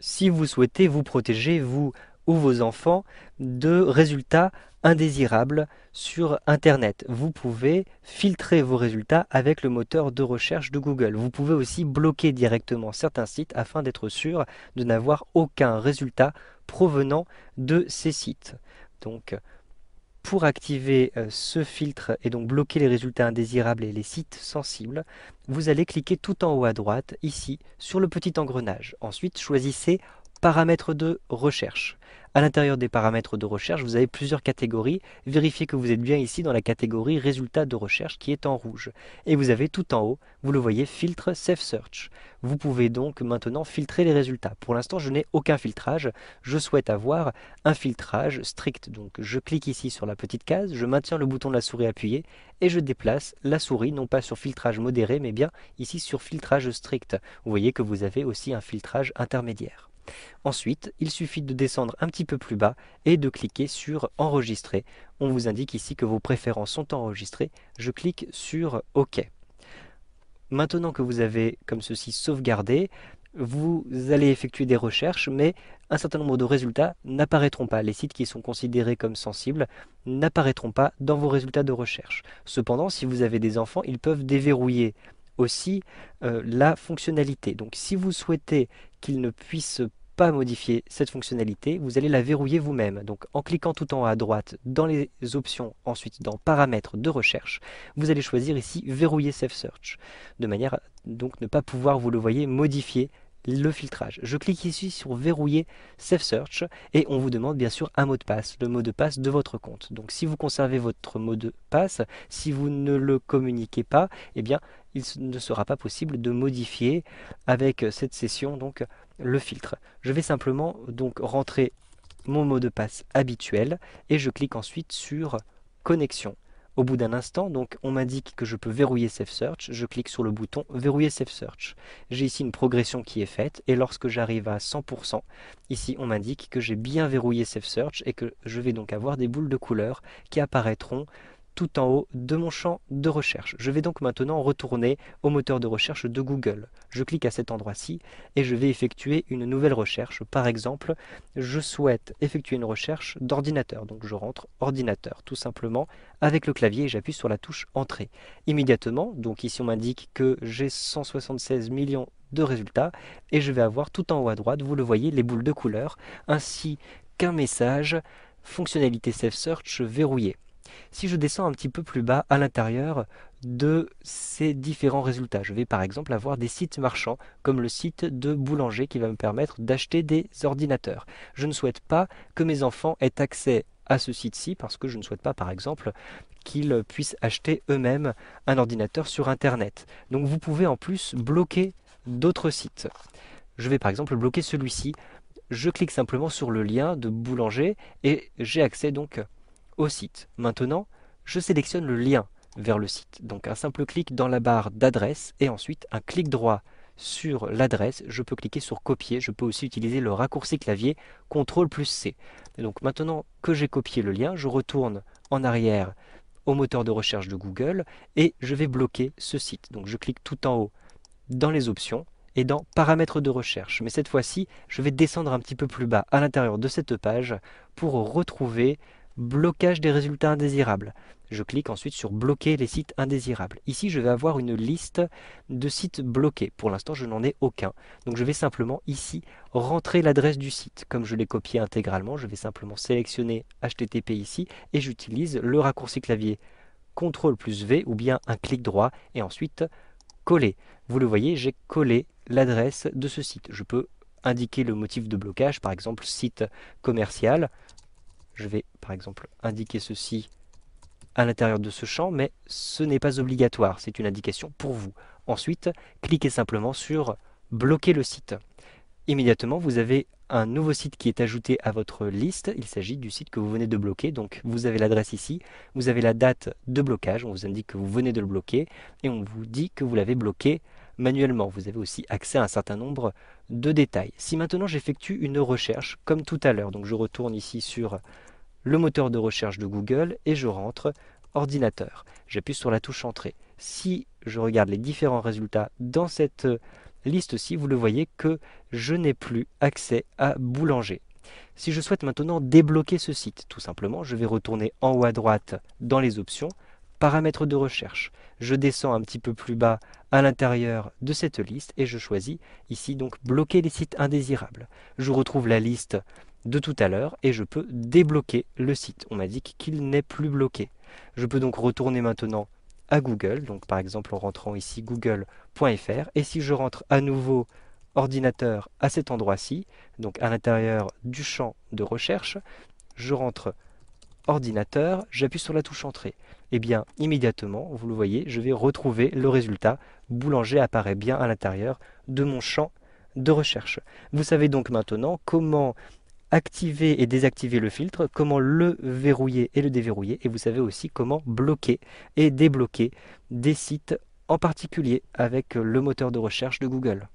si vous souhaitez vous protéger, vous ou vos enfants, de résultats indésirables sur Internet. Vous pouvez filtrer vos résultats avec le moteur de recherche de Google. Vous pouvez aussi bloquer directement certains sites afin d'être sûr de n'avoir aucun résultat provenant de ces sites. Donc pour activer euh, ce filtre et donc bloquer les résultats indésirables et les sites sensibles, vous allez cliquer tout en haut à droite, ici, sur le petit engrenage. Ensuite, choisissez Paramètres de recherche. À l'intérieur des paramètres de recherche, vous avez plusieurs catégories. Vérifiez que vous êtes bien ici dans la catégorie résultats de recherche qui est en rouge. Et vous avez tout en haut, vous le voyez, filtre Safe Search. Vous pouvez donc maintenant filtrer les résultats. Pour l'instant, je n'ai aucun filtrage. Je souhaite avoir un filtrage strict. Donc je clique ici sur la petite case, je maintiens le bouton de la souris appuyé et je déplace la souris, non pas sur filtrage modéré, mais bien ici sur filtrage strict. Vous voyez que vous avez aussi un filtrage intermédiaire. Ensuite, il suffit de descendre un petit peu plus bas et de cliquer sur Enregistrer. On vous indique ici que vos préférences sont enregistrées. Je clique sur OK. Maintenant que vous avez comme ceci sauvegardé, vous allez effectuer des recherches, mais un certain nombre de résultats n'apparaîtront pas. Les sites qui sont considérés comme sensibles n'apparaîtront pas dans vos résultats de recherche. Cependant, si vous avez des enfants, ils peuvent déverrouiller aussi euh, la fonctionnalité. Donc si vous souhaitez qu'ils ne puissent pas modifier cette fonctionnalité, vous allez la verrouiller vous-même. Donc en cliquant tout en haut à droite dans les options, ensuite dans paramètres de recherche, vous allez choisir ici verrouiller Safe Search, de manière donc ne pas pouvoir, vous le voyez, modifier le filtrage. Je clique ici sur verrouiller Safe Search et on vous demande bien sûr un mot de passe, le mot de passe de votre compte. Donc si vous conservez votre mot de passe, si vous ne le communiquez pas, eh bien il ne sera pas possible de modifier avec cette session donc le filtre. Je vais simplement donc rentrer mon mot de passe habituel et je clique ensuite sur connexion. Au bout d'un instant, donc, on m'indique que je peux verrouiller Safe Search. Je clique sur le bouton Verrouiller Safe Search. J'ai ici une progression qui est faite et lorsque j'arrive à 100%, ici on m'indique que j'ai bien verrouillé Safe Search et que je vais donc avoir des boules de couleur qui apparaîtront tout en haut de mon champ de recherche. Je vais donc maintenant retourner au moteur de recherche de Google. Je clique à cet endroit-ci et je vais effectuer une nouvelle recherche. Par exemple, je souhaite effectuer une recherche d'ordinateur. Donc je rentre ordinateur tout simplement avec le clavier et j'appuie sur la touche entrée. Immédiatement, donc ici on m'indique que j'ai 176 millions de résultats et je vais avoir tout en haut à droite, vous le voyez, les boules de couleur ainsi qu'un message fonctionnalité Safe Search verrouillée. Si je descends un petit peu plus bas à l'intérieur de ces différents résultats, je vais par exemple avoir des sites marchands comme le site de boulanger qui va me permettre d'acheter des ordinateurs. Je ne souhaite pas que mes enfants aient accès à ce site-ci parce que je ne souhaite pas par exemple qu'ils puissent acheter eux-mêmes un ordinateur sur Internet. Donc vous pouvez en plus bloquer d'autres sites. Je vais par exemple bloquer celui-ci. Je clique simplement sur le lien de boulanger et j'ai accès donc au site. Maintenant, je sélectionne le lien vers le site. Donc un simple clic dans la barre d'adresse et ensuite un clic droit sur l'adresse, je peux cliquer sur copier, je peux aussi utiliser le raccourci clavier CTRL plus C. donc maintenant que j'ai copié le lien, je retourne en arrière au moteur de recherche de Google et je vais bloquer ce site. Donc je clique tout en haut dans les options et dans paramètres de recherche. Mais cette fois-ci, je vais descendre un petit peu plus bas à l'intérieur de cette page pour retrouver blocage des résultats indésirables. Je clique ensuite sur bloquer les sites indésirables. Ici, je vais avoir une liste de sites bloqués. Pour l'instant, je n'en ai aucun. Donc je vais simplement ici rentrer l'adresse du site. Comme je l'ai copié intégralement, je vais simplement sélectionner HTTP ici et j'utilise le raccourci clavier CTRL plus V ou bien un clic droit et ensuite coller. Vous le voyez, j'ai collé l'adresse de ce site. Je peux indiquer le motif de blocage, par exemple site commercial, je vais par exemple indiquer ceci à l'intérieur de ce champ, mais ce n'est pas obligatoire, c'est une indication pour vous. Ensuite, cliquez simplement sur « Bloquer le site ». Immédiatement, vous avez un nouveau site qui est ajouté à votre liste. Il s'agit du site que vous venez de bloquer. Donc, vous avez l'adresse ici, vous avez la date de blocage, on vous indique que vous venez de le bloquer, et on vous dit que vous l'avez bloqué manuellement. Vous avez aussi accès à un certain nombre de détails. Si maintenant j'effectue une recherche, comme tout à l'heure, donc je retourne ici sur le moteur de recherche de Google et je rentre ordinateur. J'appuie sur la touche entrée. Si je regarde les différents résultats dans cette euh, liste-ci, vous le voyez que je n'ai plus accès à boulanger. Si je souhaite maintenant débloquer ce site, tout simplement, je vais retourner en haut à droite dans les options, paramètres de recherche. Je descends un petit peu plus bas à l'intérieur de cette liste et je choisis ici donc bloquer les sites indésirables. Je retrouve la liste de tout à l'heure et je peux débloquer le site. On m'a dit qu'il n'est plus bloqué. Je peux donc retourner maintenant à Google, donc par exemple en rentrant ici google.fr et si je rentre à nouveau ordinateur à cet endroit-ci, donc à l'intérieur du champ de recherche, je rentre ordinateur, j'appuie sur la touche entrée. Et eh bien immédiatement, vous le voyez, je vais retrouver le résultat. Boulanger apparaît bien à l'intérieur de mon champ de recherche. Vous savez donc maintenant comment activer et désactiver le filtre, comment le verrouiller et le déverrouiller, et vous savez aussi comment bloquer et débloquer des sites en particulier avec le moteur de recherche de Google.